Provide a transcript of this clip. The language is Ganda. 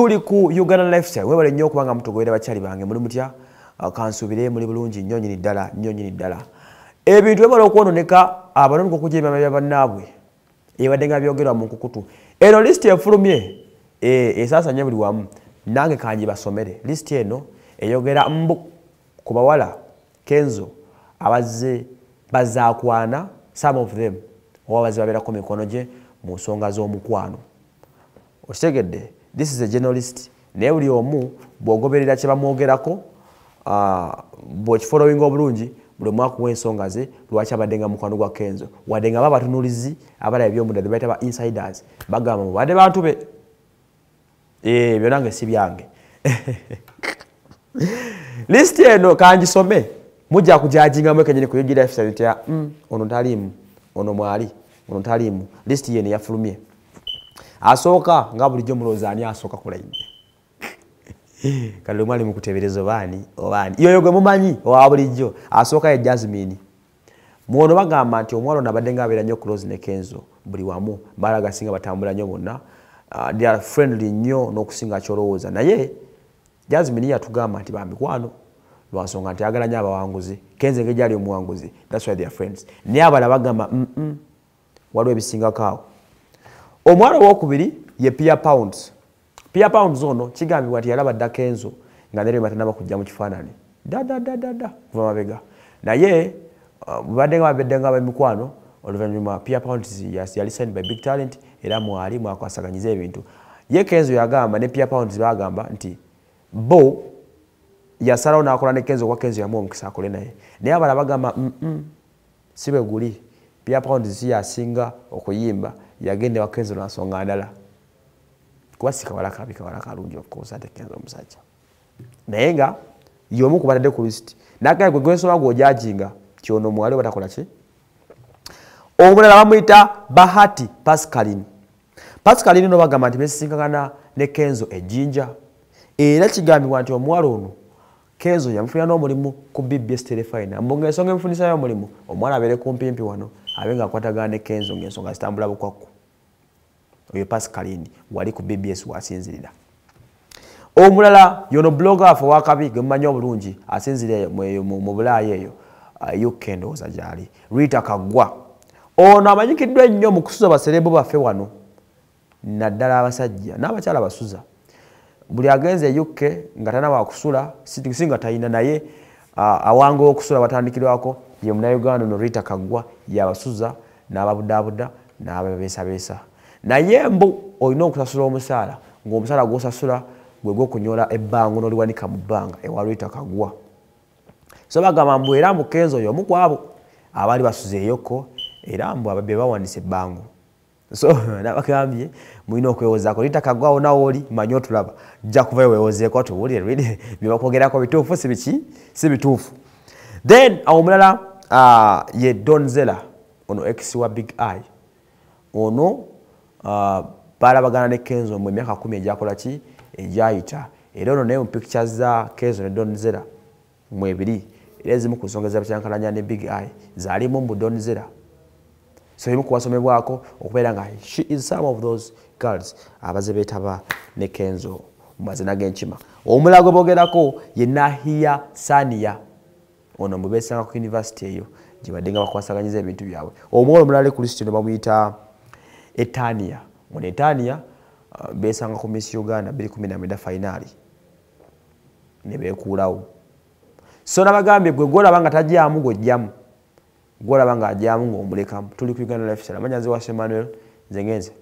tuli ku uganda lifestyle webale nnyo okubanga mutugobera bakyali bange muli mutya ah, kansuubire muli bulungi nyonyini ddala nyonyini ddala ebintu webala okwononeka abanonika okuja ebyama bya bannaabwe ebadde nga byogerwa mu nkukutu eno lisiti efulumye eh, esaasanya buli wamu nange kanje basomere lisiti eno eyogera mbu ku bawala kenzo abazze bazaakwana some of them oba abazze babeerako mikono gye mu nsonga z'omukwano okitegedde this is a generalist naye buli omu bwogoberera kyebamwogerako ah, bwekifolowinga obulungi buli omu akuwa ensonga ze lwaki abadde nga mukwano gwa kenzo wadde nga babatunulizi abalaba byomudda ebaita ba insiders bagamba mubadde bantu be eh, byonange si byange lisiti eno kangisome mujja kujajingamukenyini kuyugira fsnitya mm, ono taliimu ono mwali ono taliimu lisiti yeno yafulumye asooka nga bulijjo mulowooza ani asooka kulayidde kati lumwali mukutebereza obaani obaani yoyo gwe mumanyi owa bulijjo asooka ye jasmini mwono bagamba nti omwala ono abadde nga abeera nnyo kulozi ne kenzo buli wamu balaga singa batambula nnyo bonna dia uh, friendly nnyo n'okusinga kyolowooza naye jasmini yatugamba nti bamikwano lwansonga nti agalanyo abawanguzi kenze ngejaali omuwanguzi thats why their friends naye abala bagamba waliwo ebisingako awo omwara owokubiri ye pier pounds pier pounds ono kigambibwa nti yalaba dakenzo nga nerema tanaba kujja mu kifaanani dadadadada kuva mabega naye mubadde uh, nga babedde nga bamikwano oluvanyuma pier pounds yali signed by big talent era mwali mwakwasaganyiza ebintu ye kenzo yagamba ne pier pounds bagamba nti bo yasalawo nakola ne kenzo kwa kenzo yamuwa omukisa akole naye naye abalala bagamba mm, mm, si bwe guli pier pounds si yasinga okuyimba yagenda ewakenzi lwansonga ndala kuba sikawala kabi kawala kalungi okkoosa tekenza omusajja naye nga yomu kubatadde ku lisiti nagaa gwe gwensoma gweojajinga kyono muwale batakola ki omulala bamuyita bahati pascalin pascalin no bagamba nti besisinkagana ne kenzo ejjinja era kigambibwa nti omuwala ono kenzo yamufunira n'omulimu ku bbs terefina mbunga ensonga emufunisa y'omulimu omwana abeere kumpimpi wano abe ngaakwatagana ne kenzo ngaensonga zitambula bukwakku oyo pasikalindi wali ku bbs wasinzirira omulala yono blogafe wakabi gemumanyi obulungi asinziraeyo mu bulaaya eyo uk endowooza gyali rita kaggwa ono amanyikiddwa ennyo mu kusuza baserebo baffe wano naddala abasajja n'abakyala abasuza buli agenza euk nga talina wakusula singa talina naye awangaw okusula watandikirwako ye munayuganda no rita kaggwa yabasuza n'ababudaabuda n'ababesabesa naye mbu olina okusasula omusaala ngaomusaala gwosasula gwe gwokunyola ebbango noliwanika mu bbanga ewalita kaggwa so bagamba mbu era mukenzi oyo omu kwabo abaali basuzeeyoko era mbu ababbe bawandisa ebbango so nabagambye mulina okwewozaako lita kagwawo nawooli manye otulaba jja kuva wewozeeko tuwulire byebakwogerako bituufu si biki si bituufu then awo omulala uh, ye donzela ono x wa big i ono uh, balabagana ne kenzo mu emyaka kumi egyakolaki egyayita era ono naye mupicture za kenzo ne donzela mwebiri era ezimu ku nsonga zabakyankalanya ne big i zalimu mbu donzela soimu kuwasomebwako okubeera nga she is some of those girls abaze betaba ne kenzo mu mazina g'enkima omulago bogerako ye nahiya saniya ono mubesanga ku univesity eyo gyebadde nga bakwasaganyiza ebintu byabwe omwolo omulala kristo no bamuyita etania ono etania uh, besanga ku miss uganda 219 finaly nebekuulawo so nabagambye gwe golaba nga tajyamu gojjamu golaba ngaajyamu ngaomulekamu tuli ku uganda lifestyle amanyazi wa semanuel nzengenze